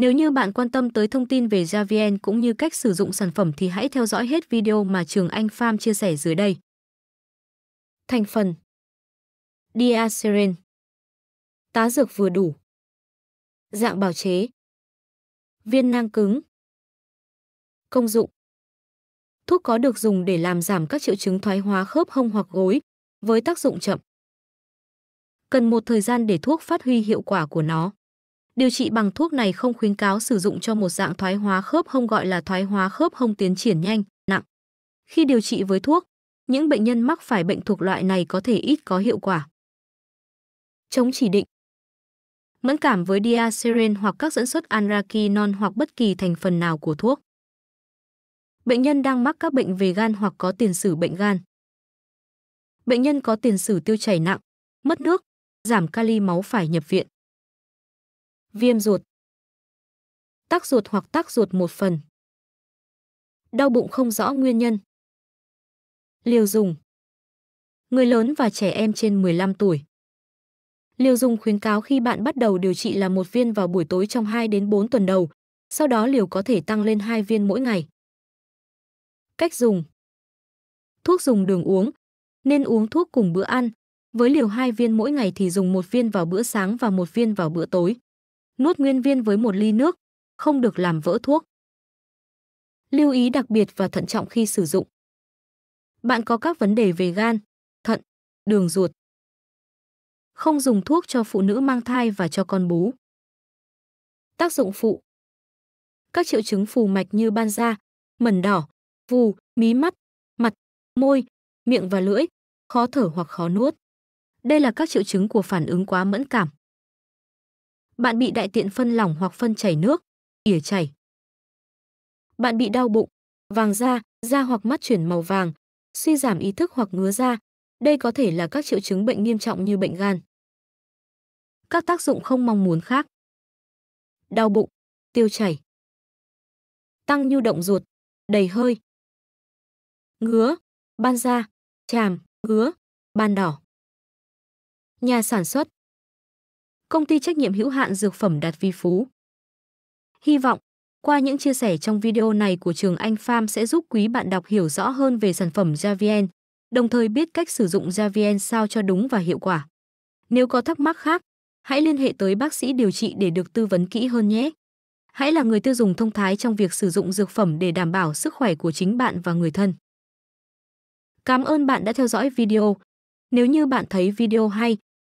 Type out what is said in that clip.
Nếu như bạn quan tâm tới thông tin về Javien cũng như cách sử dụng sản phẩm thì hãy theo dõi hết video mà Trường Anh Farm chia sẻ dưới đây. Thành phần Diaceren Tá dược vừa đủ Dạng bào chế Viên nang cứng Công dụng Thuốc có được dùng để làm giảm các triệu chứng thoái hóa khớp hông hoặc gối, với tác dụng chậm. Cần một thời gian để thuốc phát huy hiệu quả của nó. Điều trị bằng thuốc này không khuyến cáo sử dụng cho một dạng thoái hóa khớp hông gọi là thoái hóa khớp hông tiến triển nhanh, nặng. Khi điều trị với thuốc, những bệnh nhân mắc phải bệnh thuộc loại này có thể ít có hiệu quả. Chống chỉ định Mẫn cảm với diaceren hoặc các dẫn xuất anraquinon hoặc bất kỳ thành phần nào của thuốc. Bệnh nhân đang mắc các bệnh về gan hoặc có tiền sử bệnh gan. Bệnh nhân có tiền sử tiêu chảy nặng, mất nước, giảm kali máu phải nhập viện viêm ruột, tắc ruột hoặc tắc ruột một phần. Đau bụng không rõ nguyên nhân. Liều dùng. Người lớn và trẻ em trên 15 tuổi. Liều dùng khuyến cáo khi bạn bắt đầu điều trị là một viên vào buổi tối trong 2 đến 4 tuần đầu, sau đó liều có thể tăng lên 2 viên mỗi ngày. Cách dùng. Thuốc dùng đường uống. Nên uống thuốc cùng bữa ăn. Với liều 2 viên mỗi ngày thì dùng một viên vào bữa sáng và một viên vào bữa tối nuốt nguyên viên với một ly nước, không được làm vỡ thuốc. Lưu ý đặc biệt và thận trọng khi sử dụng. Bạn có các vấn đề về gan, thận, đường ruột. Không dùng thuốc cho phụ nữ mang thai và cho con bú. Tác dụng phụ Các triệu chứng phù mạch như ban da, mẩn đỏ, vù, mí mắt, mặt, môi, miệng và lưỡi, khó thở hoặc khó nuốt. Đây là các triệu chứng của phản ứng quá mẫn cảm. Bạn bị đại tiện phân lỏng hoặc phân chảy nước, ỉa chảy. Bạn bị đau bụng, vàng da, da hoặc mắt chuyển màu vàng, suy giảm ý thức hoặc ngứa da. Đây có thể là các triệu chứng bệnh nghiêm trọng như bệnh gan. Các tác dụng không mong muốn khác. Đau bụng, tiêu chảy. Tăng nhu động ruột, đầy hơi. Ngứa, ban da, chàm, ngứa, ban đỏ. Nhà sản xuất công ty trách nhiệm hữu hạn dược phẩm Đạt Vi Phú. Hy vọng, qua những chia sẻ trong video này của trường Anh Pham sẽ giúp quý bạn đọc hiểu rõ hơn về sản phẩm Javien, đồng thời biết cách sử dụng Javien sao cho đúng và hiệu quả. Nếu có thắc mắc khác, hãy liên hệ tới bác sĩ điều trị để được tư vấn kỹ hơn nhé. Hãy là người tiêu dùng thông thái trong việc sử dụng dược phẩm để đảm bảo sức khỏe của chính bạn và người thân. Cảm ơn bạn đã theo dõi video. Nếu như bạn thấy video hay,